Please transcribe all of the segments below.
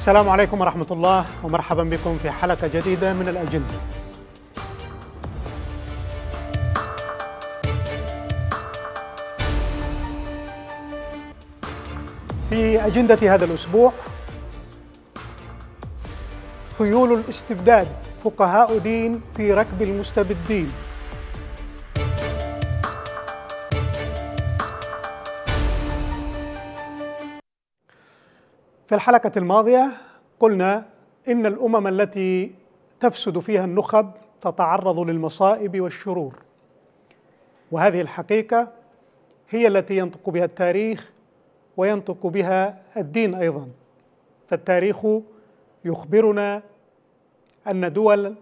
السلام عليكم ورحمة الله ومرحبا بكم في حلقة جديدة من الأجندة في أجندة هذا الأسبوع خيول الاستبداد فقهاء دين في ركب المستبدين في الحلقة الماضية قلنا إن الأمم التي تفسد فيها النخب تتعرض للمصائب والشرور وهذه الحقيقة هي التي ينطق بها التاريخ وينطق بها الدين أيضا فالتاريخ يخبرنا أن دول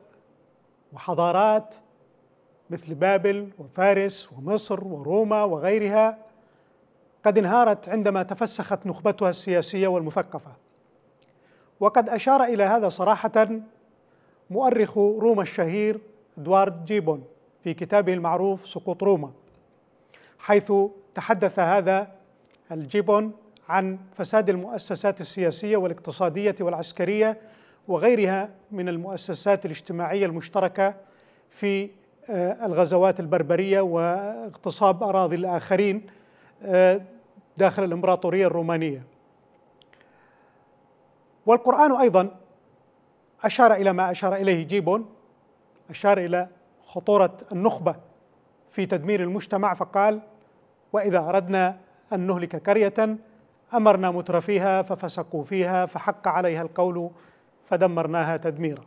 وحضارات مثل بابل وفارس ومصر وروما وغيرها قد انهارت عندما تفسخت نخبتها السياسيه والمثقفه وقد اشار الى هذا صراحه مؤرخ روما الشهير ادوارد جيبون في كتابه المعروف سقوط روما حيث تحدث هذا الجيبون عن فساد المؤسسات السياسيه والاقتصاديه والعسكريه وغيرها من المؤسسات الاجتماعيه المشتركه في آه، الغزوات البربريه واغتصاب اراضي الاخرين آه، داخل الامبراطوريه الرومانيه والقران ايضا اشار الى ما اشار اليه جيبون اشار الى خطوره النخبه في تدمير المجتمع فقال واذا اردنا ان نهلك قريه امرنا مترفيها ففسقوا فيها فحق عليها القول فدمرناها تدميرا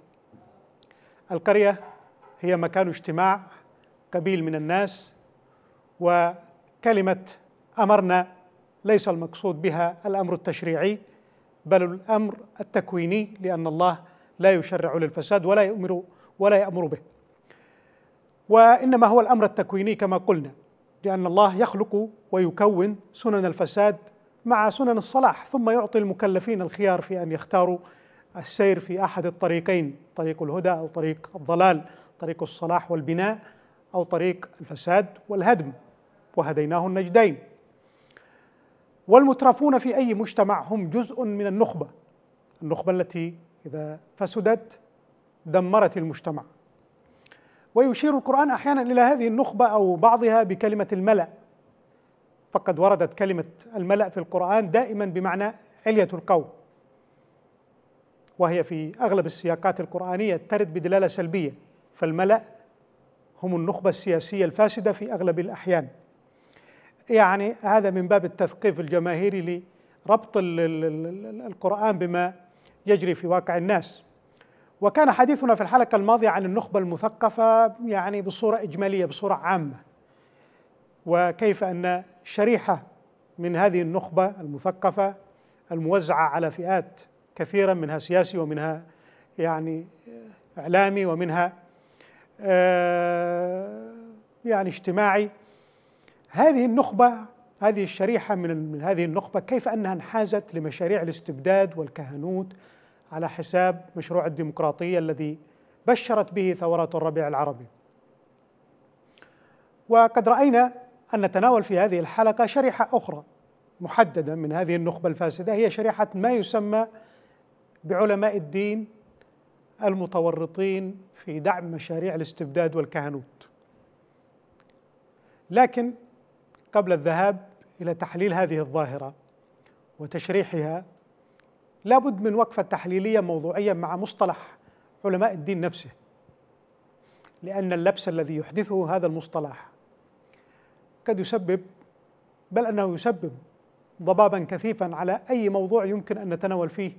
القريه هي مكان اجتماع قبيل من الناس وكلمه امرنا ليس المقصود بها الامر التشريعي بل الامر التكويني لان الله لا يشرع للفساد ولا يؤمر ولا يامر به. وانما هو الامر التكويني كما قلنا لان الله يخلق ويكون سنن الفساد مع سنن الصلاح ثم يعطي المكلفين الخيار في ان يختاروا السير في احد الطريقين طريق الهدى او طريق الضلال طريق الصلاح والبناء او طريق الفساد والهدم وهديناه النجدين والمترفون في أي مجتمع هم جزء من النخبة النخبة التي إذا فسدت دمرت المجتمع ويشير القرآن أحيانا إلى هذه النخبة أو بعضها بكلمة الملأ فقد وردت كلمة الملأ في القرآن دائما بمعنى علية القوم وهي في أغلب السياقات القرآنية ترد بدلالة سلبية فالملأ هم النخبة السياسية الفاسدة في أغلب الأحيان يعني هذا من باب التثقيف الجماهيري لربط القرآن بما يجري في واقع الناس وكان حديثنا في الحلقة الماضية عن النخبة المثقفة يعني بصورة إجمالية بصورة عامة وكيف أن شريحة من هذه النخبة المثقفة الموزعة على فئات كثيرة منها سياسي ومنها يعني إعلامي ومنها آه، يعني اجتماعي هذه النخبة هذه الشريحة من هذه النخبة كيف أنها انحازت لمشاريع الاستبداد والكهنوت على حساب مشروع الديمقراطية الذي بشرت به ثورات الربيع العربي وقد رأينا أن نتناول في هذه الحلقة شريحة أخرى محددة من هذه النخبة الفاسدة هي شريحة ما يسمى بعلماء الدين المتورطين في دعم مشاريع الاستبداد والكهنوت لكن قبل الذهاب الى تحليل هذه الظاهره وتشريحها لابد من وقفه تحليليه موضوعيه مع مصطلح علماء الدين نفسه لان اللبس الذي يحدثه هذا المصطلح قد يسبب بل انه يسبب ضبابا كثيفا على اي موضوع يمكن ان نتناول فيه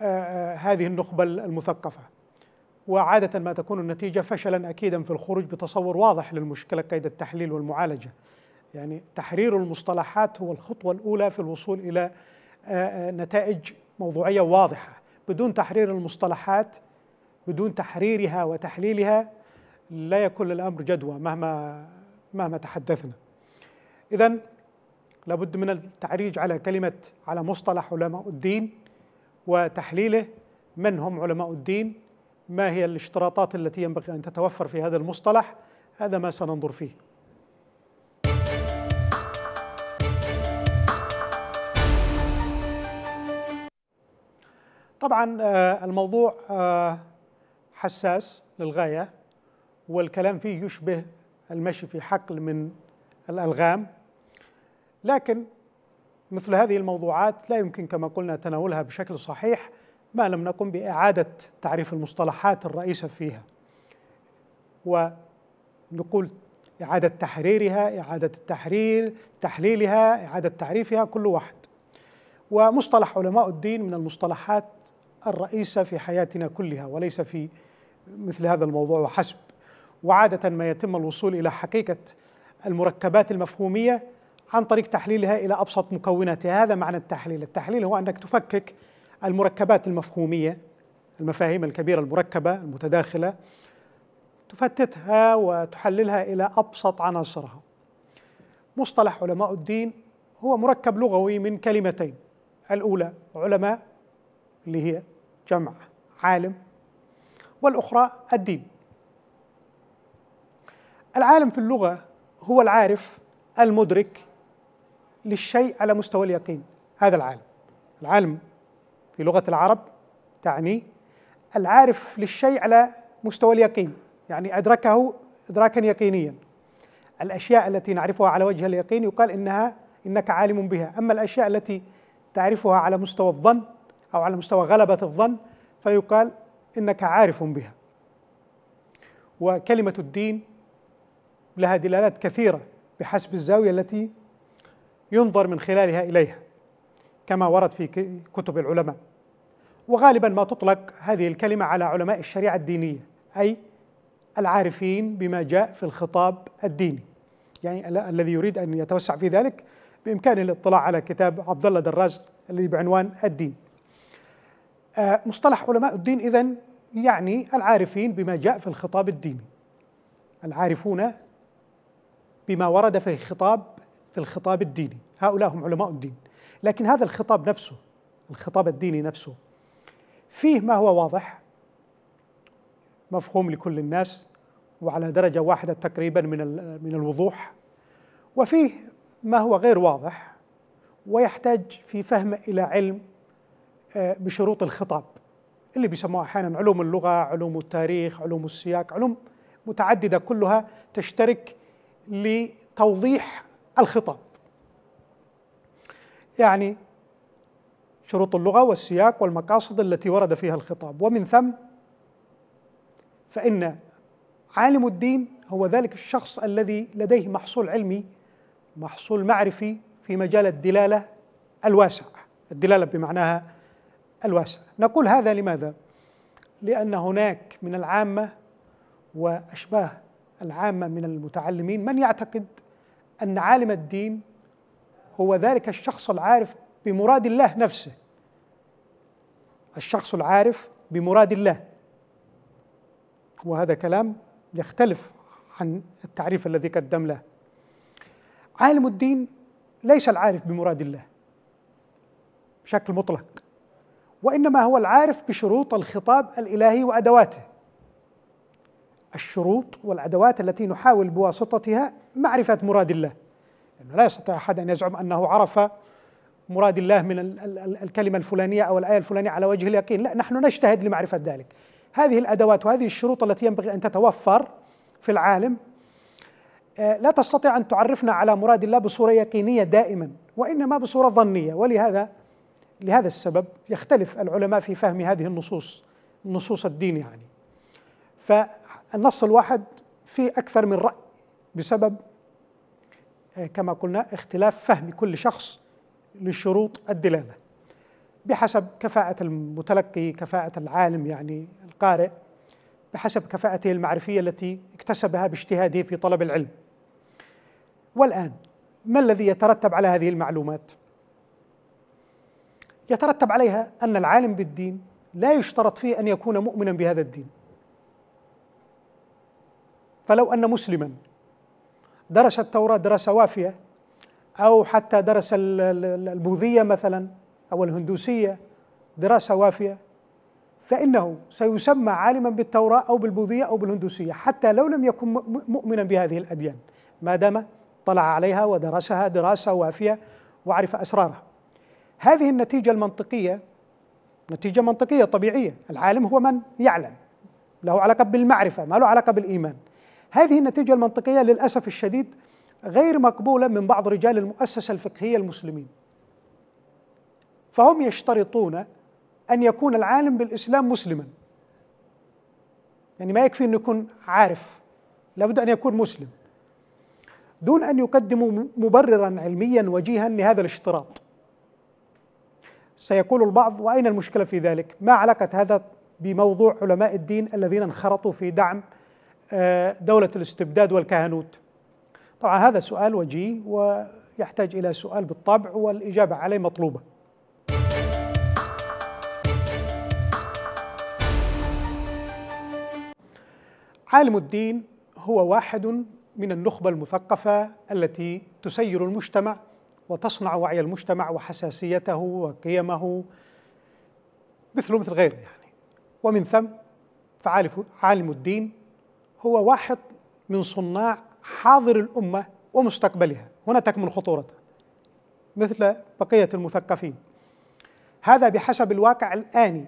آه، آه، هذه النخبه المثقفه وعادة ما تكون النتيجة فشلا أكيدا في الخروج بتصور واضح للمشكلة قيد التحليل والمعالجة يعني تحرير المصطلحات هو الخطوة الأولى في الوصول إلى آه، آه، نتائج موضوعية واضحة بدون تحرير المصطلحات بدون تحريرها وتحليلها لا يكون للأمر جدوى مهما مهما تحدثنا إذا لابد من التعريج على كلمة على مصطلح علماء الدين وتحليله من هم علماء الدين ما هي الاشتراطات التي ينبغي أن تتوفر في هذا المصطلح هذا ما سننظر فيه طبعا آه، الموضوع آه، حساس للغاية والكلام فيه يشبه المشي في حقل من الألغام لكن مثل هذه الموضوعات لا يمكن كما قلنا تناولها بشكل صحيح ما لم نقم بإعادة تعريف المصطلحات الرئيسة فيها ونقول إعادة تحريرها إعادة التحرير تحليلها إعادة تعريفها كل واحد ومصطلح علماء الدين من المصطلحات الرئيسة في حياتنا كلها وليس في مثل هذا الموضوع وحسب وعادة ما يتم الوصول إلى حقيقة المركبات المفهومية عن طريق تحليلها إلى أبسط مكوناتها هذا معنى التحليل التحليل هو أنك تفكك المركبات المفهومية المفاهيم الكبيرة المركبة المتداخلة تفتتها وتحللها إلى أبسط عناصرها مصطلح علماء الدين هو مركب لغوي من كلمتين الأولى علماء اللي هي جمع عالم والأخرى الدين العالم في اللغة هو العارف المدرك للشيء على مستوى اليقين هذا العالم العالم في لغة العرب تعني العارف للشيء على مستوى اليقين يعني أدركه إدراكا يقينيا الأشياء التي نعرفها على وجه اليقين يقال إنها إنك عالم بها أما الأشياء التي تعرفها على مستوى الظن أو على مستوى غلبة الظن فيقال إنك عارف بها وكلمة الدين لها دلالات كثيرة بحسب الزاوية التي ينظر من خلالها إليها كما ورد في كتب العلماء وغالبا ما تطلق هذه الكلمة على علماء الشريعة الدينية أي العارفين بما جاء في الخطاب الديني يعني الذي يريد أن يتوسع في ذلك بإمكانه الاطلاع على كتاب عبد الله دراج الذي بعنوان الدين آه، مصطلح علماء الدين إذا يعني العارفين بما جاء في الخطاب الديني العارفون بما ورد في الخطاب في الخطاب الديني هؤلاء هم علماء الدين لكن هذا الخطاب نفسه الخطاب الديني نفسه فيه ما هو واضح مفهوم لكل الناس وعلى درجة واحدة تقريبا من من الوضوح وفيه ما هو غير واضح ويحتاج في فهم إلى علم آه، بشروط الخطاب اللي بيسموها أحيانا علوم اللغة علوم التاريخ علوم السياق علوم متعددة كلها تشترك لتوضيح الخطاب يعني شروط اللغه والسياق والمقاصد التي ورد فيها الخطاب ومن ثم فان عالم الدين هو ذلك الشخص الذي لديه محصول علمي محصول معرفي في مجال الدلاله الواسع الدلاله بمعناها الواسع نقول هذا لماذا لان هناك من العامه واشباه العامه من المتعلمين من يعتقد ان عالم الدين هو ذلك الشخص العارف بمراد الله نفسه الشخص العارف بمراد الله وهذا كلام يختلف عن التعريف الذي قدم له عالم الدين ليس العارف بمراد الله بشكل مطلق وانما هو العارف بشروط الخطاب الالهي وادواته الشروط والادوات التي نحاول بواسطتها معرفه مراد الله لأنه لا يستطيع أحد أن يزعم أنه عرف مراد الله من الكلمة الفلانية أو الآية الفلانية على وجه اليقين لا نحن نجتهد لمعرفة ذلك هذه الأدوات وهذه الشروط التي ينبغي أن تتوفر في العالم آه، لا تستطيع أن تعرفنا على مراد الله بصورة يقينية دائما وإنما بصورة ظنية ولهذا لهذا السبب يختلف العلماء في فهم هذه النصوص النصوص الدين يعني فالنص الواحد في أكثر من رأي بسبب آه، كما قلنا اختلاف فهم كل شخص لشروط الدلاله بحسب كفاءه المتلقي كفاءه العالم يعني القارئ بحسب كفاءته المعرفيه التي اكتسبها باجتهاده في طلب العلم والان ما الذي يترتب على هذه المعلومات يترتب عليها ان العالم بالدين لا يشترط فيه ان يكون مؤمنا بهذا الدين فلو ان مسلما درس التوراة دراسة وافية أو حتى درس البوذية مثلا أو الهندوسية دراسة وافية فإنه سيسمى عالما بالتوراة أو بالبوذية أو بالهندوسية حتى لو لم يكن مؤمنا بهذه الأديان ما دام اطلع عليها ودرسها دراسة وافية وعرف أسرارها هذه النتيجة المنطقية نتيجة منطقية طبيعية العالم هو من يعلم له علاقة بالمعرفة ما له علاقة بالإيمان هذه النتيجة المنطقية للأسف الشديد غير مقبولة من بعض رجال المؤسسة الفقهية المسلمين فهم يشترطون أن يكون العالم بالإسلام مسلما يعني ما يكفي أن يكون عارف لابد أن يكون مسلم دون أن يقدموا مبررا علميا وجيها لهذا الاشتراط سيقول البعض وأين المشكلة في ذلك؟ ما علاقة هذا بموضوع علماء الدين الذين انخرطوا في دعم آه، دولة الاستبداد والكهنوت طبعا هذا سؤال وجيه ويحتاج إلى سؤال بالطبع والإجابة عليه مطلوبة عالم الدين هو واحد من النخبة المثقفة التي تسير المجتمع وتصنع وعي المجتمع وحساسيته وقيمه مثله مثل غيره يعني ومن ثم فعالم الدين هو واحد من صناع حاضر الأمة ومستقبلها هنا تكمن خطورته مثل بقية المثقفين هذا بحسب الواقع الآني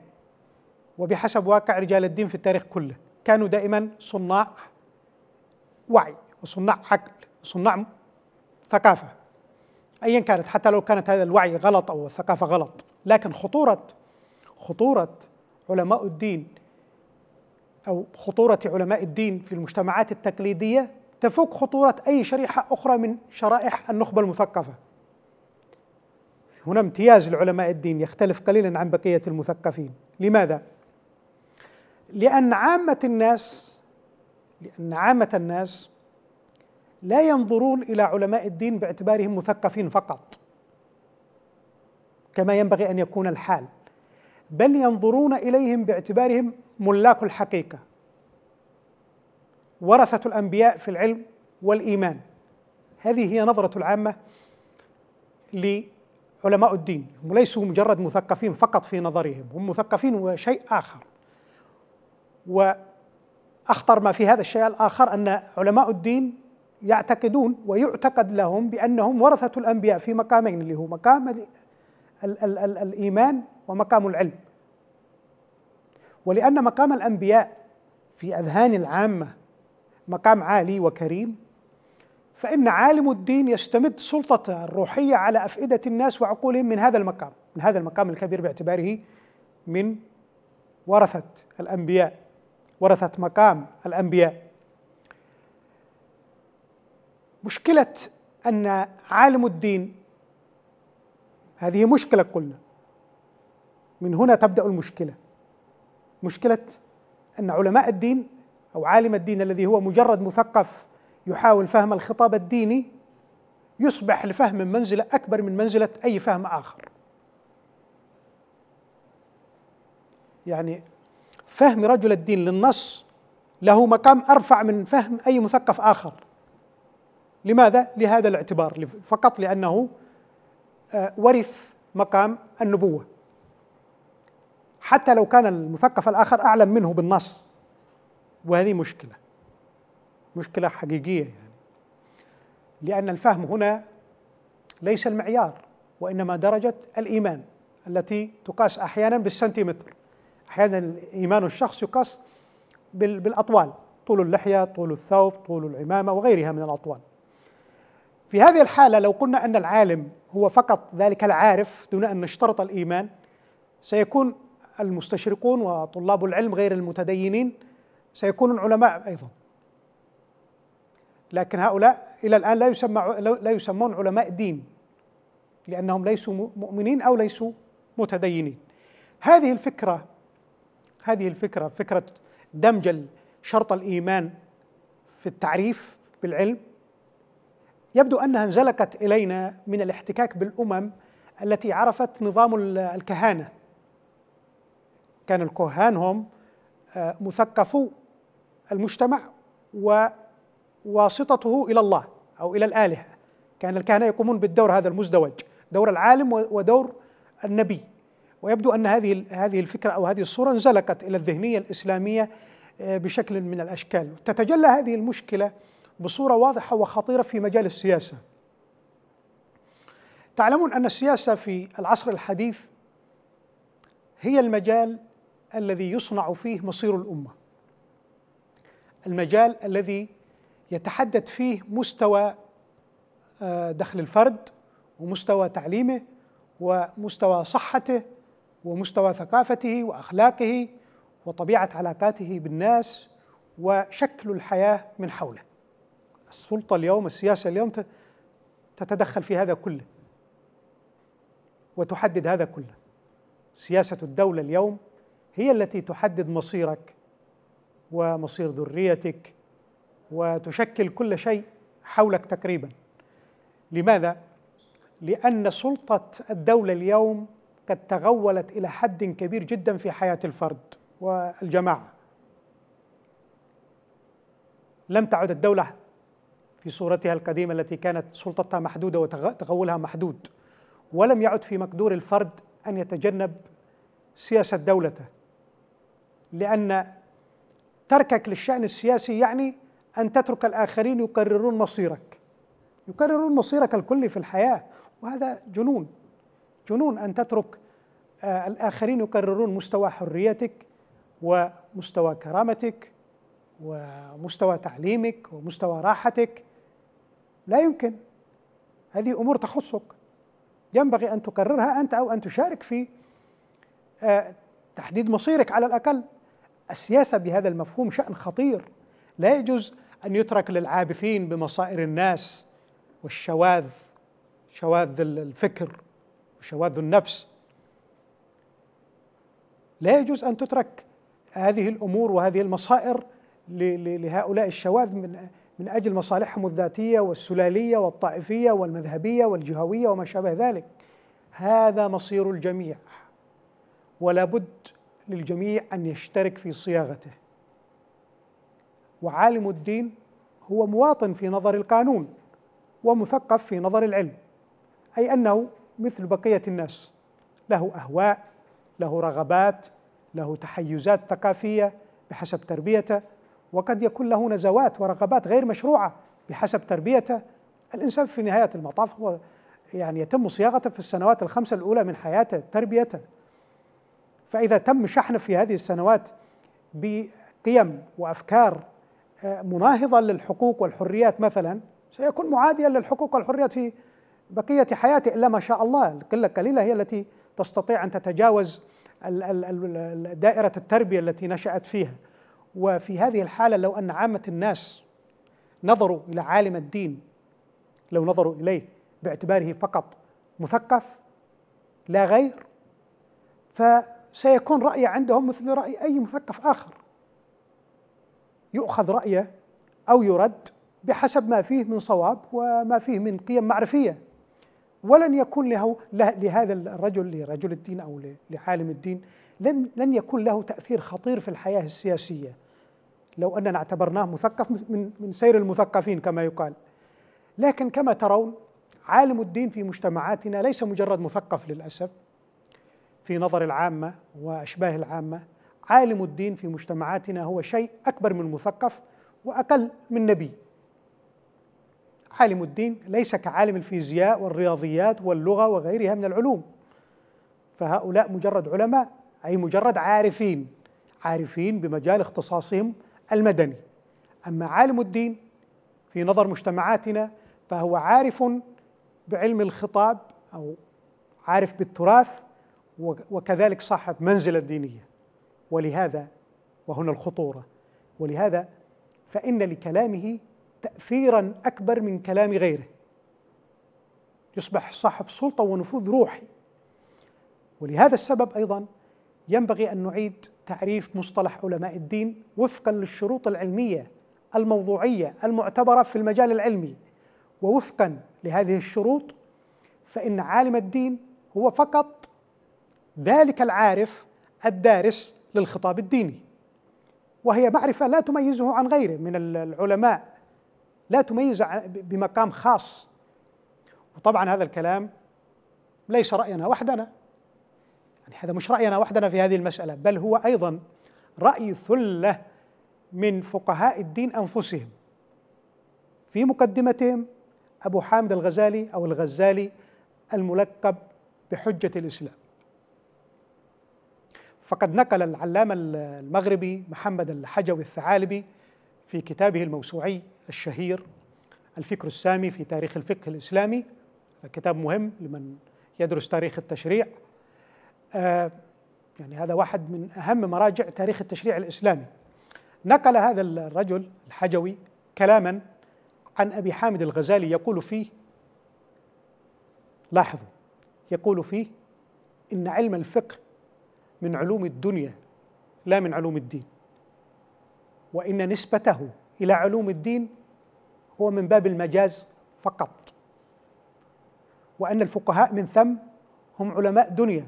وبحسب واقع رجال الدين في التاريخ كله كانوا دائما صناع وعي وصناع عقل وصناع ثقافة أيا كانت حتى لو كانت هذا الوعي غلط أو الثقافة غلط لكن خطورة خطورة علماء الدين أو خطورة علماء الدين في المجتمعات التقليدية تفوق خطورة أي شريحة أخرى من شرائح النخبة المثقفة هنا امتياز لعلماء الدين يختلف قليلا عن بقية المثقفين لماذا؟ لأن عامة الناس لأن عامة الناس لا ينظرون إلى علماء الدين باعتبارهم مثقفين فقط كما ينبغي أن يكون الحال بل ينظرون إليهم باعتبارهم ملاك الحقيقه ورثه الانبياء في العلم والايمان هذه هي نظره العامه لعلماء الدين هم ليسوا مجرد مثقفين فقط في نظرهم هم مثقفين وشيء اخر واخطر ما في هذا الشيء الاخر ان علماء الدين يعتقدون ويعتقد لهم بانهم ورثه الانبياء في مقامين اللي هو مقام الايمان ومقام العلم ولأن مقام الأنبياء في أذهان العامة مقام عالي وكريم فإن عالم الدين يستمد سلطته الروحية على أفئدة الناس وعقولهم من هذا المقام من هذا المقام الكبير باعتباره من ورثة الأنبياء ورثة مقام الأنبياء مشكلة أن عالم الدين هذه مشكلة قلنا من هنا تبدأ المشكلة مشكله ان علماء الدين او عالم الدين الذي هو مجرد مثقف يحاول فهم الخطاب الديني يصبح لفهم منزله اكبر من منزله اي فهم اخر. يعني فهم رجل الدين للنص له مقام ارفع من فهم اي مثقف اخر. لماذا؟ لهذا الاعتبار فقط لانه آه، ورث مقام النبوه حتى لو كان المثقف الآخر أعلم منه بالنص وهذه مشكلة مشكلة حقيقية يعني لأن الفهم هنا ليس المعيار وإنما درجة الإيمان التي تقاس أحيانا بالسنتيمتر أحيانا إيمان الشخص يقاس بالأطوال طول اللحية طول الثوب طول العمامة وغيرها من الأطوال في هذه الحالة لو قلنا أن العالم هو فقط ذلك العارف دون أن نشترط الإيمان سيكون المستشرقون وطلاب العلم غير المتدينين سيكونون علماء ايضا لكن هؤلاء الى الان لا يسمى لا يسمون علماء دين لانهم ليسوا مؤمنين او ليسوا متدينين هذه الفكره هذه الفكره فكره دمج شرط الايمان في التعريف بالعلم يبدو انها انزلقت الينا من الاحتكاك بالامم التي عرفت نظام الكهانه كان الكهان هم آه، مثقفو المجتمع وواسطته إلى الله أو إلى الآلهة كان الكهنة يقومون بالدور هذا المزدوج دور العالم ودور النبي ويبدو أن هذه هذه الفكرة أو هذه الصورة انزلقت إلى الذهنية الإسلامية آه، بشكل من الأشكال تتجلى هذه المشكلة بصورة واضحة وخطيرة في مجال السياسة تعلمون أن السياسة في العصر الحديث هي المجال الذي يصنع فيه مصير الامه المجال الذي يتحدد فيه مستوى آه، دخل الفرد ومستوى تعليمه ومستوى صحته ومستوى ثقافته واخلاقه وطبيعه علاقاته بالناس وشكل الحياه من حوله. السلطه اليوم السياسه اليوم تتدخل في هذا كله وتحدد هذا كله. سياسه الدوله اليوم هي التي تحدد مصيرك ومصير ذريتك وتشكل كل شيء حولك تقريبا لماذا لان سلطه الدوله اليوم قد تغولت الى حد كبير جدا في حياه الفرد والجماعه لم تعد الدوله في صورتها القديمه التي كانت سلطتها محدوده وتغولها محدود ولم يعد في مقدور الفرد ان يتجنب سياسه دولته لأن تركك للشأن السياسي يعني أن تترك الآخرين يقررون مصيرك يقررون مصيرك الكلي في الحياة وهذا جنون جنون أن تترك آه، الآخرين يقررون مستوى حريتك ومستوى كرامتك ومستوى تعليمك ومستوى راحتك لا يمكن هذه امور تخصك ينبغي ان تقررها انت او ان تشارك في آه، تحديد مصيرك على الاقل السياسة بهذا المفهوم شأن خطير لا يجوز أن يترك للعابثين بمصائر الناس والشواذ شواذ الفكر وشواذ النفس لا يجوز أن تترك هذه الأمور وهذه المصائر لهؤلاء الشواذ من من أجل مصالحهم الذاتية والسلالية والطائفية والمذهبية والجهوية وما شابه ذلك هذا مصير الجميع ولا بد للجميع أن يشترك في صياغته وعالم الدين هو مواطن في نظر القانون ومثقف في نظر العلم أي أنه مثل بقية الناس له أهواء له رغبات له تحيزات ثقافية بحسب تربيته وقد يكون له نزوات ورغبات غير مشروعة بحسب تربيته الإنسان في نهاية المطاف هو يعني يتم صياغته في السنوات الخمسة الأولى من حياته تربيته فإذا تم شحن في هذه السنوات بقيم وأفكار آه، مناهضة للحقوق والحريات مثلا سيكون معاديا للحقوق والحريات في بقية حياته إلا ما شاء الله القلة القليلة هي التي تستطيع أن تتجاوز دائرة التربية التي نشأت فيها وفي هذه الحالة لو أن عامة الناس نظروا إلى عالم الدين لو نظروا إليه باعتباره فقط مثقف لا غير ف سيكون رأي عندهم مثل رأي أي مثقف آخر يؤخذ رأيه أو يرد بحسب ما فيه من صواب وما فيه من قيم معرفية ولن يكون له لهذا الرجل لرجل الدين أو لعالم الدين لن لن يكون له تأثير خطير في الحياة السياسية لو أننا اعتبرناه مثقف من من سير المثقفين كما يقال لكن كما ترون عالم الدين في مجتمعاتنا ليس مجرد مثقف للأسف في نظر العامة وأشباه العامة عالم الدين في مجتمعاتنا هو شيء أكبر من مثقف وأقل من نبي عالم الدين ليس كعالم الفيزياء والرياضيات واللغة وغيرها من العلوم فهؤلاء مجرد علماء أي مجرد عارفين عارفين بمجال اختصاصهم المدني أما عالم الدين في نظر مجتمعاتنا فهو عارف بعلم الخطاب أو عارف بالتراث وكذلك صاحب منزلة دينية ولهذا وهنا الخطورة ولهذا فإن لكلامه تأثيرا أكبر من كلام غيره يصبح صاحب سلطة ونفوذ روحي ولهذا السبب أيضا ينبغي أن نعيد تعريف مصطلح علماء الدين وفقا للشروط العلمية الموضوعية المعتبرة في المجال العلمي ووفقا لهذه الشروط فإن عالم الدين هو فقط ذلك العارف الدارس للخطاب الديني وهي معرفه لا تميزه عن غيره من العلماء لا تميز بمقام خاص وطبعا هذا الكلام ليس راينا وحدنا يعني هذا مش راينا وحدنا في هذه المساله بل هو ايضا راي ثله من فقهاء الدين انفسهم في مقدمتهم ابو حامد الغزالي او الغزالي الملقب بحجه الاسلام فقد نقل العلامة المغربي محمد الحجوي الثعالبي في كتابه الموسوعي الشهير الفكر السامي في تاريخ الفقه الإسلامي كتاب مهم لمن يدرس تاريخ التشريع آه يعني هذا واحد من أهم مراجع تاريخ التشريع الإسلامي نقل هذا الرجل الحجوي كلاما عن أبي حامد الغزالي يقول فيه لاحظوا يقول فيه إن علم الفقه من علوم الدنيا لا من علوم الدين وان نسبته الى علوم الدين هو من باب المجاز فقط وان الفقهاء من ثم هم علماء دنيا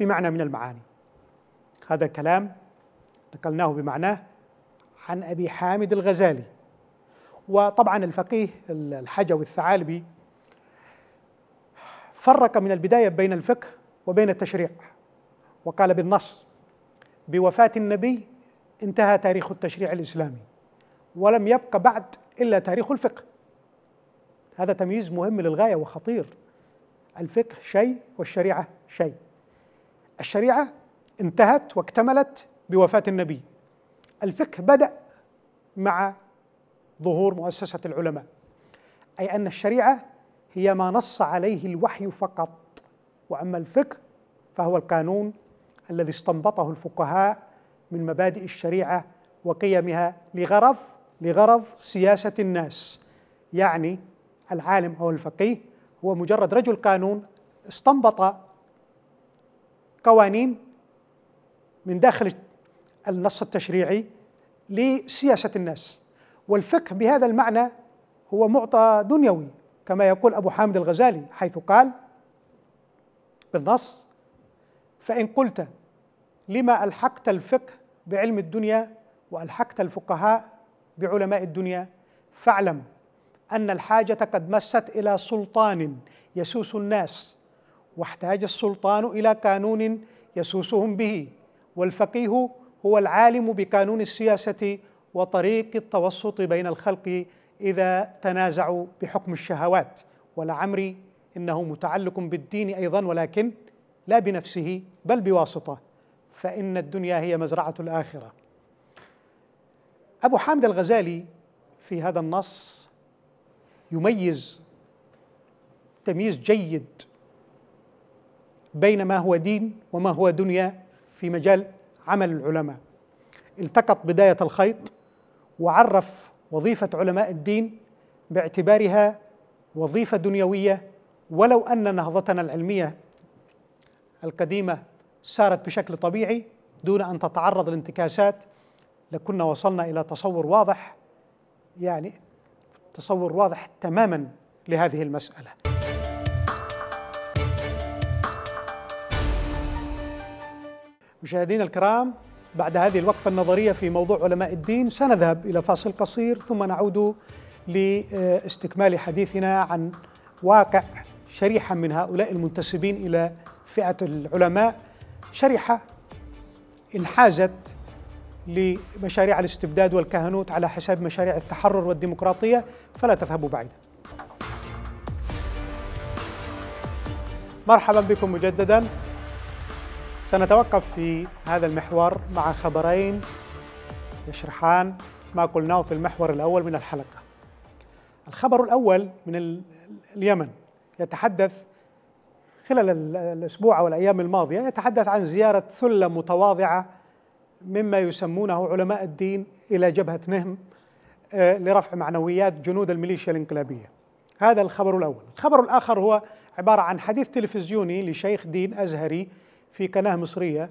بمعنى من المعاني هذا كلام نقلناه بمعناه عن ابي حامد الغزالي وطبعا الفقيه الحجوي الثعالبي فرق من البدايه بين الفقه وبين التشريع وقال بالنص بوفاة النبي انتهى تاريخ التشريع الإسلامي ولم يبق بعد إلا تاريخ الفقه هذا تمييز مهم للغاية وخطير الفقه شيء والشريعة شيء الشريعة انتهت واكتملت بوفاة النبي الفقه بدأ مع ظهور مؤسسة العلماء أي أن الشريعة هي ما نص عليه الوحي فقط وأما الفقه فهو القانون الذي استنبطه الفقهاء من مبادئ الشريعه وقيمها لغرض لغرض سياسه الناس يعني العالم او الفقيه هو مجرد رجل قانون استنبط قوانين من داخل النص التشريعي لسياسه الناس والفقه بهذا المعنى هو معطى دنيوي كما يقول ابو حامد الغزالي حيث قال بالنص فإن قلت لما ألحقت الفقه بعلم الدنيا وألحقت الفقهاء بعلماء الدنيا فاعلم أن الحاجة قد مست إلى سلطان يسوس الناس واحتاج السلطان إلى قانون يسوسهم به والفقيه هو العالم بقانون السياسة وطريق التوسط بين الخلق إذا تنازعوا بحكم الشهوات ولعمري إنه متعلق بالدين أيضا ولكن لا بنفسه بل بواسطه فان الدنيا هي مزرعه الاخره ابو حامد الغزالي في هذا النص يميز تمييز جيد بين ما هو دين وما هو دنيا في مجال عمل العلماء التقط بدايه الخيط وعرف وظيفه علماء الدين باعتبارها وظيفه دنيويه ولو ان نهضتنا العلميه القديمة سارت بشكل طبيعي دون أن تتعرض لانتكاسات لكنا وصلنا إلى تصور واضح يعني تصور واضح تماما لهذه المسألة مشاهدينا الكرام بعد هذه الوقفة النظرية في موضوع علماء الدين سنذهب إلى فاصل قصير ثم نعود لاستكمال حديثنا عن واقع شريحة من هؤلاء المنتسبين إلى فئة العلماء شريحة انحازت لمشاريع الاستبداد والكهنوت على حساب مشاريع التحرر والديمقراطية فلا تذهبوا بعيدا مرحبا بكم مجددا سنتوقف في هذا المحور مع خبرين يشرحان ما قلناه في المحور الأول من الحلقة الخبر الأول من اليمن يتحدث خلال الأسبوع أو الأيام الماضية يتحدث عن زيارة ثلة متواضعة مما يسمونه علماء الدين إلى جبهة نهم آه، لرفع معنويات جنود الميليشيا الانقلابية هذا الخبر الأول الخبر الآخر هو عبارة عن حديث تلفزيوني لشيخ دين أزهري في قناة مصرية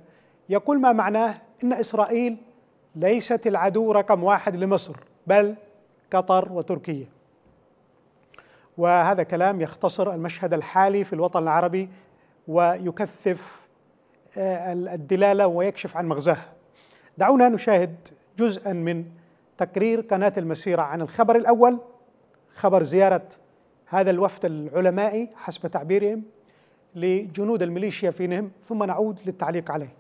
يقول ما معناه أن إسرائيل ليست العدو رقم واحد لمصر بل قطر وتركيا وهذا كلام يختصر المشهد الحالي في الوطن العربي ويكثف آه، الدلاله ويكشف عن مغزاها. دعونا نشاهد جزءا من تقرير قناه المسيره عن الخبر الاول خبر زياره هذا الوفد العلمائي حسب تعبيرهم لجنود الميليشيا في نهم ثم نعود للتعليق عليه.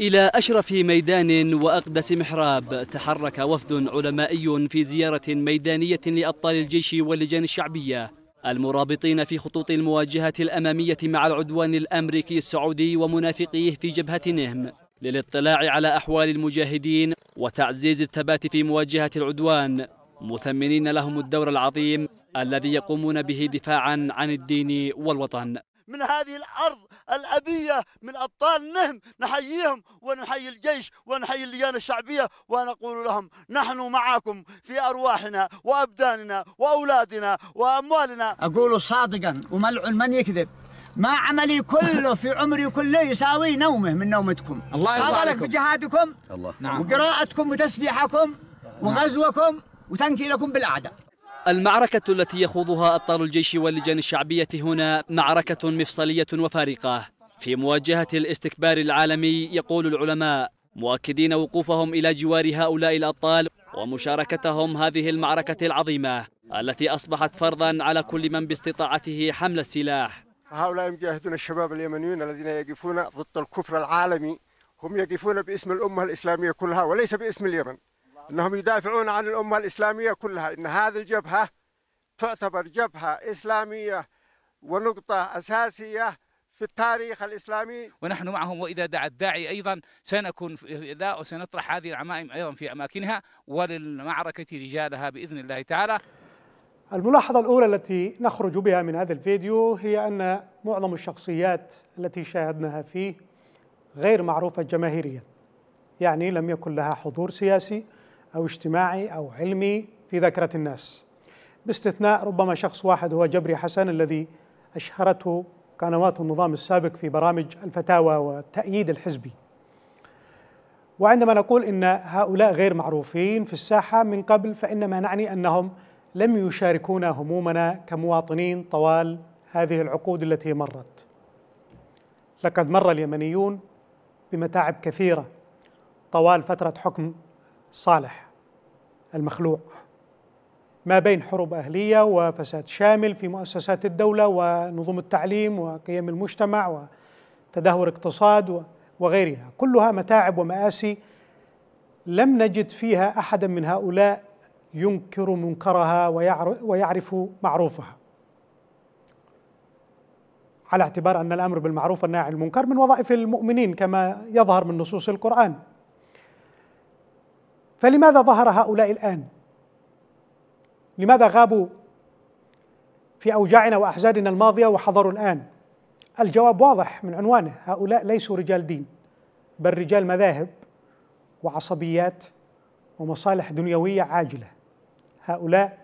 إلى أشرف ميدان وأقدس محراب تحرك وفد علمائي في زيارة ميدانية لأبطال الجيش واللجان الشعبية المرابطين في خطوط المواجهة الأمامية مع العدوان الأمريكي السعودي ومنافقيه في جبهة نهم للاطلاع على أحوال المجاهدين وتعزيز الثبات في مواجهة العدوان مثمنين لهم الدور العظيم الذي يقومون به دفاعا عن الدين والوطن من هذه الارض الابيه من ابطال نهم نحييهم ونحيي الجيش ونحيي اللجان الشعبيه ونقول لهم نحن معكم في ارواحنا وابداننا واولادنا واموالنا اقول صادقا وملعون من يكذب ما عملي كله في عمري كله يساوي نومه من نومتكم الله يرضى عليكم بجهادكم الله نعم وقراءتكم وتسبيحكم وغزوكم وتنكيلكم بالاعداء المعركة التي يخوضها أبطال الجيش واللجان الشعبية هنا معركة مفصلية وفارقة في مواجهة الاستكبار العالمي يقول العلماء مؤكدين وقوفهم إلى جوار هؤلاء الأبطال ومشاركتهم هذه المعركة العظيمة التي أصبحت فرضا على كل من باستطاعته حمل السلاح هؤلاء المجاهدون الشباب اليمنيون الذين يقفون ضد الكفر العالمي هم يقفون باسم الأمة الإسلامية كلها وليس باسم اليمن انهم يدافعون عن الامه الاسلاميه كلها ان هذه الجبهه تعتبر جبهه اسلاميه ونقطه اساسيه في التاريخ الاسلامي ونحن معهم واذا دعا الداعي ايضا سنكون اذا وسنطرح هذه العمائم ايضا في اماكنها وللمعركه رجالها باذن الله تعالى. الملاحظه الاولى التي نخرج بها من هذا الفيديو هي ان معظم الشخصيات التي شاهدناها فيه غير معروفه جماهيريا. يعني لم يكن لها حضور سياسي أو اجتماعي أو علمي في ذاكرة الناس باستثناء ربما شخص واحد هو جبري حسن الذي أشهرته قنوات النظام السابق في برامج الفتاوى والتأييد الحزبي وعندما نقول إن هؤلاء غير معروفين في الساحة من قبل فإنما نعني أنهم لم يشاركونا همومنا كمواطنين طوال هذه العقود التي مرت لقد مر اليمنيون بمتاعب كثيرة طوال فترة حكم صالح المخلوع ما بين حروب أهلية وفساد شامل في مؤسسات الدولة ونظم التعليم وقيم المجتمع وتدهور اقتصاد وغيرها كلها متاعب ومآسي لم نجد فيها أحدا من هؤلاء ينكر منكرها ويعرف معروفها على اعتبار أن الأمر بالمعروف والنهي عن المنكر من وظائف المؤمنين كما يظهر من نصوص القرآن فلماذا ظهر هؤلاء الان لماذا غابوا في اوجاعنا واحزاننا الماضيه وحضروا الان الجواب واضح من عنوانه هؤلاء ليسوا رجال دين بل رجال مذاهب وعصبيات ومصالح دنيويه عاجله هؤلاء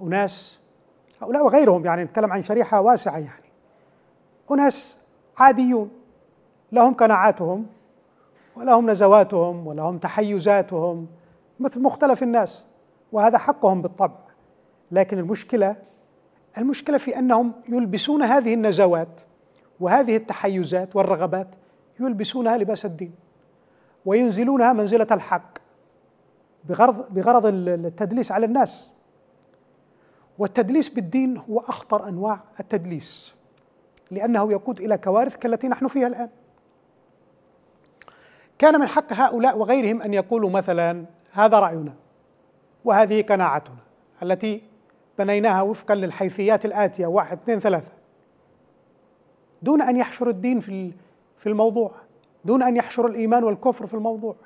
اناس هؤلاء وغيرهم يعني نتكلم عن شريحه واسعه يعني اناس عاديون لهم قناعاتهم ولهم نزواتهم ولهم تحيزاتهم مثل مختلف الناس وهذا حقهم بالطبع لكن المشكله المشكله في انهم يلبسون هذه النزوات وهذه التحيزات والرغبات يلبسونها لباس الدين وينزلونها منزله الحق بغرض بغرض التدليس على الناس والتدليس بالدين هو اخطر انواع التدليس لانه يقود الى كوارث كالتي نحن فيها الان كان من حق هؤلاء وغيرهم ان يقولوا مثلا هذا راينا وهذه قناعتنا التي بنيناها وفقا للحيثيات الاتيه واحد اثنين ثلاثه دون ان يحشر الدين في في الموضوع دون ان يحشر الايمان والكفر في الموضوع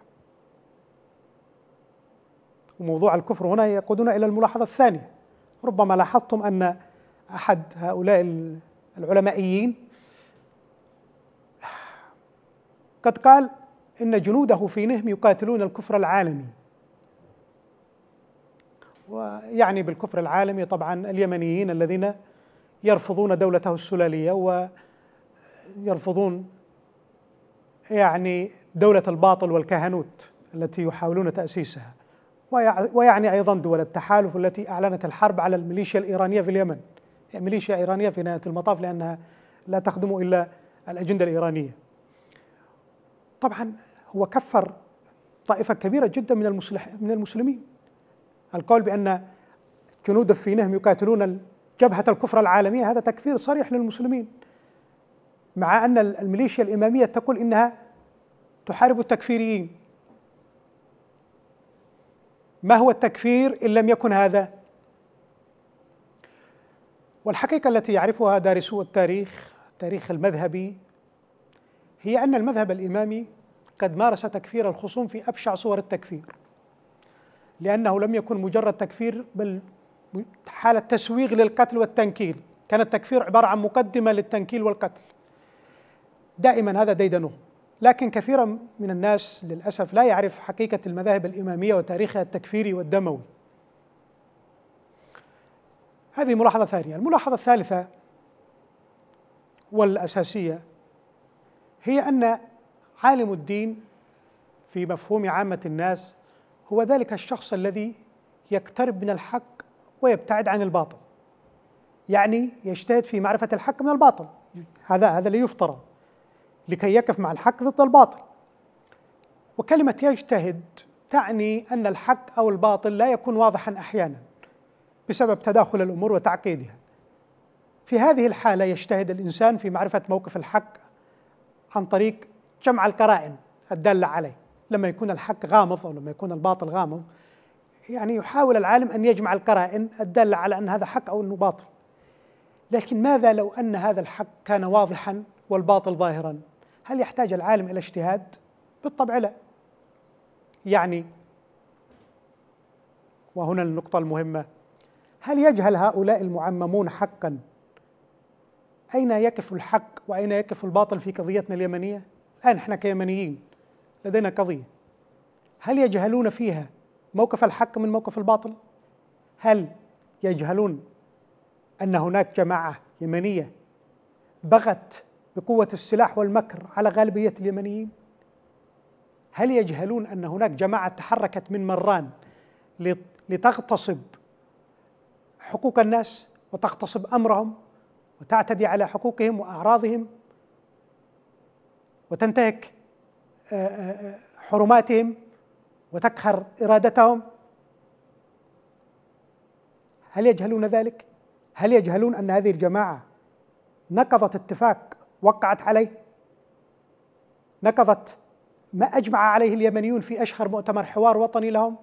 وموضوع الكفر هنا يقودنا الى الملاحظه الثانيه ربما لاحظتم ان احد هؤلاء العلمائيين قد قال إن جنوده في نهم يقاتلون الكفر العالمي ويعني بالكفر العالمي طبعا اليمنيين الذين يرفضون دولته السلالية ويرفضون يعني دولة الباطل والكهنوت التي يحاولون تأسيسها ويعني أيضا دول التحالف التي أعلنت الحرب على الميليشيا الإيرانية في اليمن يعني ميليشيا إيرانية في نهاية المطاف لأنها لا تخدم إلا الأجندة الإيرانية طبعا هو كفر طائفة كبيرة جدا من المسلح من المسلمين القول بأن جنود فينهم يقاتلون جبهة الكفر العالمية هذا تكفير صريح للمسلمين مع أن الميليشيا الإمامية تقول إنها تحارب التكفيريين ما هو التكفير إن لم يكن هذا والحقيقة التي يعرفها دارسو التاريخ التاريخ المذهبي هي أن المذهب الإمامي قد مارس تكفير الخصوم في أبشع صور التكفير لأنه لم يكن مجرد تكفير بل حالة تسويغ للقتل والتنكيل كان التكفير عبارة عن مقدمة للتنكيل والقتل دائما هذا ديدنه لكن كثيرا من الناس للأسف لا يعرف حقيقة المذاهب الإمامية وتاريخها التكفيري والدموي هذه ملاحظة ثانية الملاحظة الثالثة والأساسية هي أن عالم الدين في مفهوم عامة الناس هو ذلك الشخص الذي يقترب من الحق ويبتعد عن الباطل يعني يجتهد في معرفة الحق من الباطل هذا هذا اللي يفترض لكي يقف مع الحق ضد الباطل وكلمة يجتهد تعني أن الحق أو الباطل لا يكون واضحا أحيانا بسبب تداخل الأمور وتعقيدها في هذه الحالة يجتهد الإنسان في معرفة موقف الحق عن طريق جمع القرائن الدالة عليه لما يكون الحق غامض أو لما يكون الباطل غامض يعني يحاول العالم أن يجمع القرائن الدالة على أن هذا حق أو أنه باطل لكن ماذا لو أن هذا الحق كان واضحا والباطل ظاهرا هل يحتاج العالم إلى اجتهاد؟ بالطبع لا يعني وهنا النقطة المهمة هل يجهل هؤلاء المعممون حقا أين يقف الحق وأين يقف الباطل في قضيتنا اليمنية؟ الآن احنا كيمنيين لدينا قضية هل يجهلون فيها موقف الحق من موقف الباطل؟ هل يجهلون أن هناك جماعة يمنية بغت بقوة السلاح والمكر على غالبية اليمنيين؟ هل يجهلون أن هناك جماعة تحركت من مران لتغتصب حقوق الناس وتغتصب أمرهم وتعتدي على حقوقهم وأعراضهم وتنتهك آه، آه، حرماتهم وتقهر إرادتهم هل يجهلون ذلك؟ هل يجهلون أن هذه الجماعة نقضت اتفاق وقعت عليه؟ نقضت ما أجمع عليه اليمنيون في أشهر مؤتمر حوار وطني لهم؟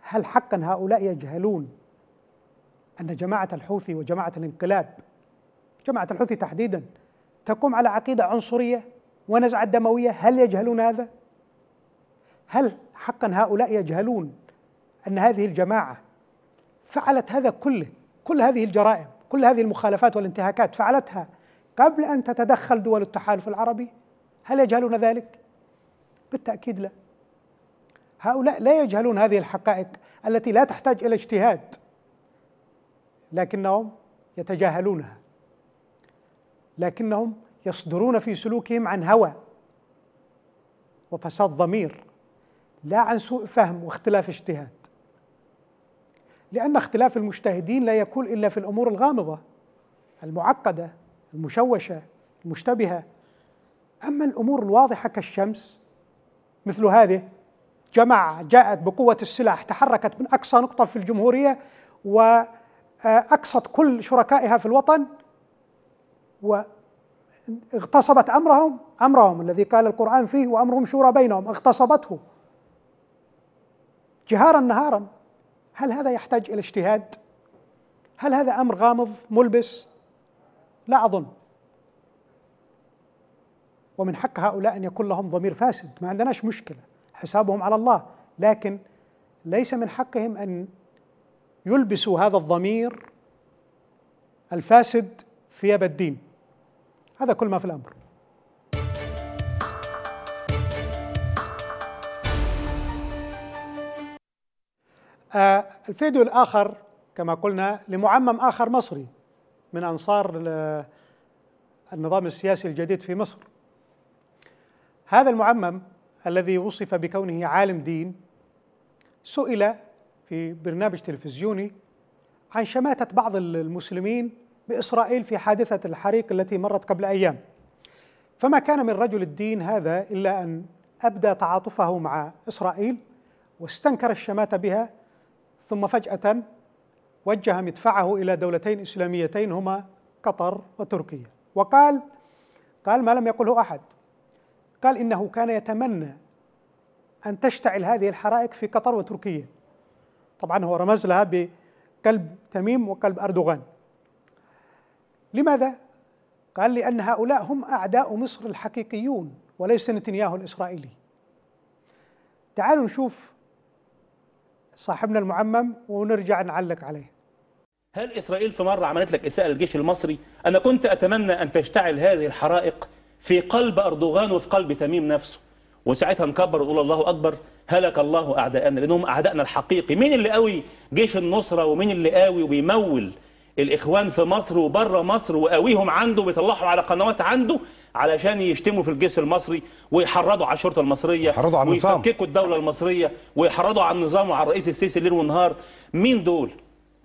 هل حقا هؤلاء يجهلون أن جماعة الحوثي وجماعة الانقلاب جماعة الحوثي تحديدا تقوم على عقيدة عنصرية ونزعة دموية هل يجهلون هذا؟ هل حقا هؤلاء يجهلون أن هذه الجماعة فعلت هذا كله كل هذه الجرائم كل هذه المخالفات والانتهاكات فعلتها قبل أن تتدخل دول التحالف العربي هل يجهلون ذلك؟ بالتأكيد لا هؤلاء لا يجهلون هذه الحقائق التي لا تحتاج إلى اجتهاد لكنهم يتجاهلونها لكنهم يصدرون في سلوكهم عن هوى وفساد ضمير لا عن سوء فهم واختلاف اجتهاد لأن اختلاف المجتهدين لا يكون إلا في الأمور الغامضة المعقدة المشوشة المشتبهة أما الأمور الواضحة كالشمس مثل هذه جماعة جاءت بقوة السلاح تحركت من أقصى نقطة في الجمهورية وأقصت كل شركائها في الوطن واغتصبت امرهم امرهم الذي قال القران فيه وامرهم شورى بينهم اغتصبته جهارا نهارا هل هذا يحتاج الى اجتهاد؟ هل هذا امر غامض ملبس؟ لا اظن ومن حق هؤلاء ان يكون لهم ضمير فاسد ما عندناش مشكله حسابهم على الله لكن ليس من حقهم ان يلبسوا هذا الضمير الفاسد ثياب الدين هذا كل ما في الأمر آه، الفيديو الآخر كما قلنا لمعمم آخر مصري من أنصار النظام السياسي الجديد في مصر هذا المعمم الذي وصف بكونه عالم دين سئل في برنامج تلفزيوني عن شماتة بعض المسلمين بإسرائيل في حادثة الحريق التي مرت قبل أيام فما كان من رجل الدين هذا إلا أن أبدى تعاطفه مع إسرائيل واستنكر الشماتة بها ثم فجأة وجه مدفعه إلى دولتين إسلاميتين هما قطر وتركيا وقال قال ما لم يقله أحد قال إنه كان يتمنى أن تشتعل هذه الحرائق في قطر وتركيا طبعا هو رمز لها بقلب تميم وقلب أردوغان لماذا؟ قال لأن هؤلاء هم أعداء مصر الحقيقيون وليس نتنياهو الإسرائيلي تعالوا نشوف صاحبنا المعمم ونرجع نعلق عليه هل إسرائيل في مرة عملت لك إساءة للجيش المصري؟ أنا كنت أتمنى أن تشتعل هذه الحرائق في قلب أردوغان وفي قلب تميم نفسه وساعتها نكبر ونقول الله أكبر هلك الله أعداءنا لأنهم أعدائنا الحقيقي مين اللي قوي جيش النصرة ومين اللي قوي وبيمول الإخوان في مصر وبره مصر وقويهم عنده بيطلعهم على قنوات عنده علشان يشتموا في الجيش المصري ويحرضوا على الشرطة المصرية يحرضوا على النظام ويفككوا الدولة المصرية ويحرضوا على النظام وعلى الرئيس السيسي الليل والنهار مين دول؟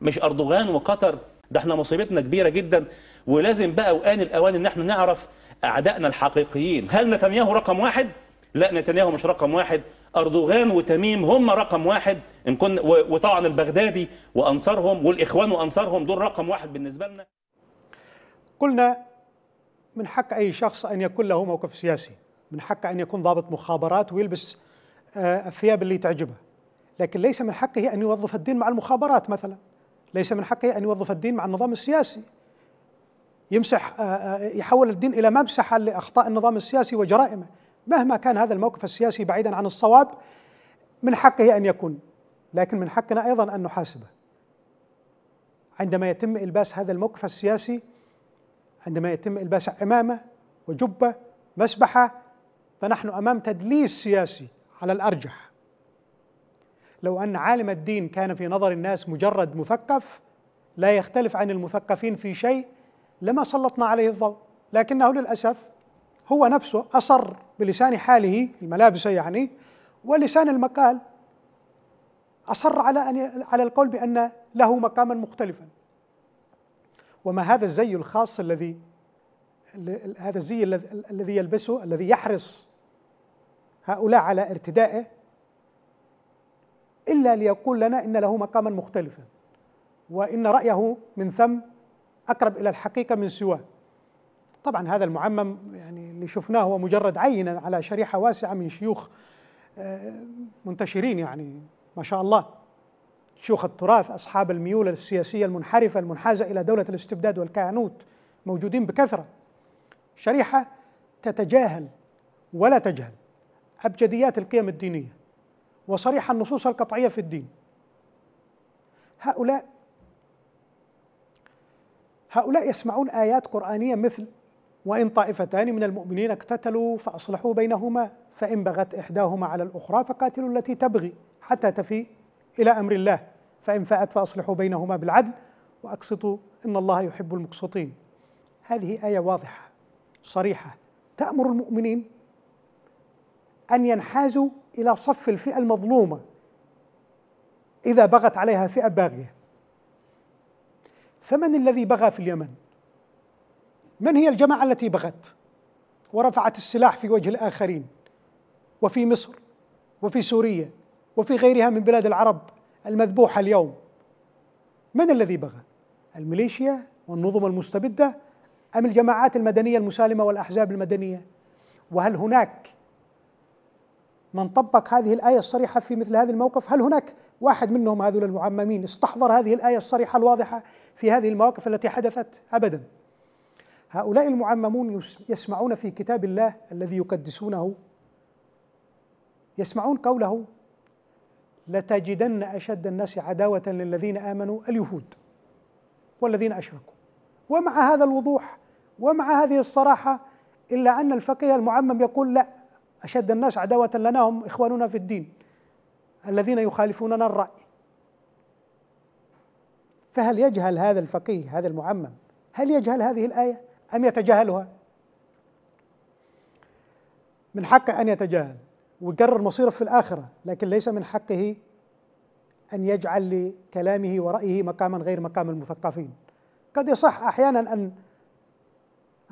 مش أردوغان وقطر ده احنا مصيبتنا كبيرة جدا ولازم بقى وآن الأوان إن احنا نعرف أعدائنا الحقيقيين هل نتنياهو رقم واحد؟ لا نتنياهو مش رقم واحد أردوغان وتميم هم رقم واحد إن كن وطبعا البغدادي وأنصارهم والإخوان وأنصارهم دول رقم واحد بالنسبة لنا قلنا من حق أي شخص أن يكون له موقف سياسي من حق أن يكون ضابط مخابرات ويلبس آه، الثياب اللي تعجبه لكن ليس من حقه أن يوظف الدين مع المخابرات مثلا ليس من حقه أن يوظف الدين مع النظام السياسي يمسح آه، آه، يحول الدين إلى ممسحة لأخطاء النظام السياسي وجرائمه مهما كان هذا الموقف السياسي بعيدا عن الصواب من حقه ان يكون لكن من حقنا ايضا ان نحاسبه عندما يتم الباس هذا الموقف السياسي عندما يتم الباس عمامه وجبه مسبحه فنحن امام تدليس سياسي على الارجح لو ان عالم الدين كان في نظر الناس مجرد مثقف لا يختلف عن المثقفين في شيء لما سلطنا عليه الضوء لكنه للاسف هو نفسه أصر بلسان حاله الملابسة يعني ولسان المقال أصر على أن على القول بأن له مقاما مختلفا وما هذا الزي الخاص الذي هذا الزي الذي يلبسه الذي يحرص هؤلاء على ارتدائه إلا ليقول لنا إن له مقاما مختلفا وإن رأيه من ثم أقرب إلى الحقيقة من سواه طبعا هذا المعمم اللي شفناه هو مجرد عينة على شريحة واسعة من شيوخ آه، منتشرين يعني ما شاء الله شيوخ التراث أصحاب الميول السياسية المنحرفة المنحازة إلى دولة الاستبداد والكهنوت موجودين بكثرة شريحة تتجاهل ولا تجهل أبجديات القيم الدينية وصريح النصوص القطعية في الدين هؤلاء هؤلاء يسمعون آيات قرآنية مثل وإن طائفتان من المؤمنين اقتتلوا فأصلحوا بينهما فإن بغت إحداهما على الأخرى فقاتلوا التي تبغي حتى تفي إلى أمر الله فإن فأت فأصلحوا بينهما بالعدل وأقسطوا إن الله يحب المقسطين هذه آية واضحة صريحة تأمر المؤمنين أن ينحازوا إلى صف الفئة المظلومة إذا بغت عليها فئة باغية فمن الذي بغى في اليمن؟ من هي الجماعة التي بغت ورفعت السلاح في وجه الآخرين وفي مصر وفي سوريا وفي غيرها من بلاد العرب المذبوحة اليوم من الذي بغى الميليشيا والنظم المستبدة أم الجماعات المدنية المسالمة والأحزاب المدنية وهل هناك من طبق هذه الآية الصريحة في مثل هذا الموقف هل هناك واحد منهم هذول المعممين استحضر هذه الآية الصريحة الواضحة في هذه المواقف التي حدثت أبدا هؤلاء المعممون يسمعون في كتاب الله الذي يقدسونه يسمعون قوله لتجدن أشد الناس عداوة للذين آمنوا اليهود والذين أشركوا ومع هذا الوضوح ومع هذه الصراحة إلا أن الفقيه المعمم يقول لا أشد الناس عداوة لنا هم إخواننا في الدين الذين يخالفوننا الرأي فهل يجهل هذا الفقيه هذا المعمم هل يجهل هذه الآية؟ أم يتجاهلها من حقه أن يتجاهل ويقرر مصيره في الآخرة لكن ليس من حقه أن يجعل لكلامه ورأيه مقاما غير مقام المثقفين قد يصح أحيانا أن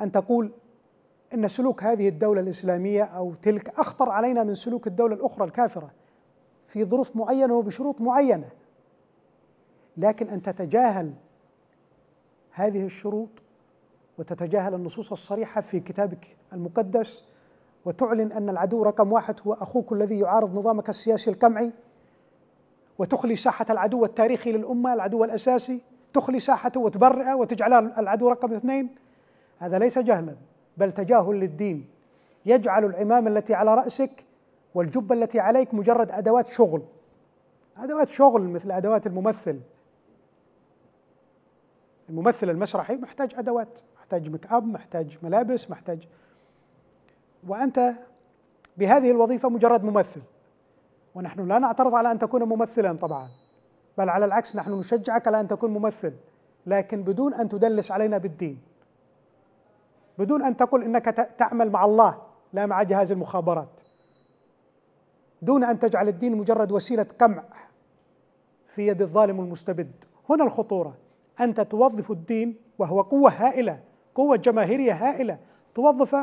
أن تقول ان سلوك هذه الدوله الاسلاميه او تلك اخطر علينا من سلوك الدوله الاخرى الكافره في ظروف معينه وبشروط معينه لكن ان تتجاهل هذه الشروط وتتجاهل النصوص الصريحة في كتابك المقدس وتعلن أن العدو رقم واحد هو أخوك الذي يعارض نظامك السياسي القمعي وتخلي ساحة العدو التاريخي للأمة العدو الأساسي تخلي ساحته وتبرئه وتجعله العدو رقم اثنين هذا ليس جهلا بل تجاهل للدين يجعل العمامة التي على رأسك والجبة التي عليك مجرد أدوات شغل أدوات شغل مثل أدوات الممثل الممثل المسرحي محتاج أدوات محتاج ميك اب محتاج ملابس محتاج وانت بهذه الوظيفه مجرد ممثل ونحن لا نعترض على ان تكون ممثلا طبعا بل على العكس نحن نشجعك على ان تكون ممثل لكن بدون ان تدلس علينا بالدين بدون ان تقول انك تعمل مع الله لا مع جهاز المخابرات دون ان تجعل الدين مجرد وسيله قمع في يد الظالم المستبد هنا الخطوره انت توظف الدين وهو قوه هائله قوة جماهيرية هائلة توظف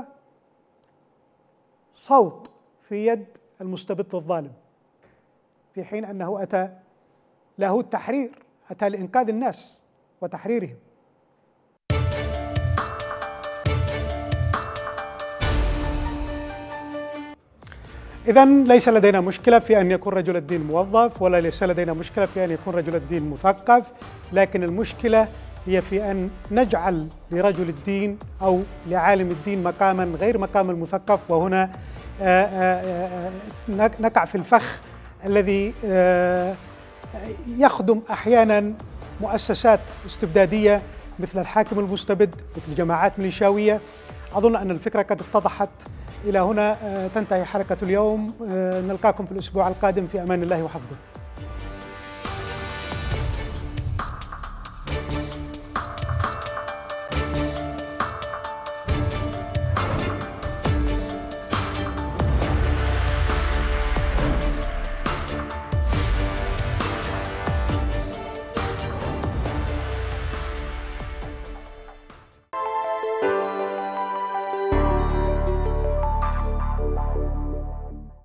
صوت في يد المستبد الظالم في حين أنه أتى له التحرير أتى لإنقاذ الناس وتحريرهم إذا ليس لدينا مشكلة في أن يكون رجل الدين موظف ولا ليس لدينا مشكلة في أن يكون رجل الدين مثقف لكن المشكلة هي في أن نجعل لرجل الدين أو لعالم الدين مقاما غير مقام المثقف وهنا آه، آه، آه، نقع في الفخ الذي يخدم أحيانا مؤسسات استبدادية مثل الحاكم المستبد مثل جماعات ميليشياوية أظن أن الفكرة قد اتضحت إلى هنا تنتهي حلقة اليوم نلقاكم في الأسبوع القادم في أمان الله وحفظه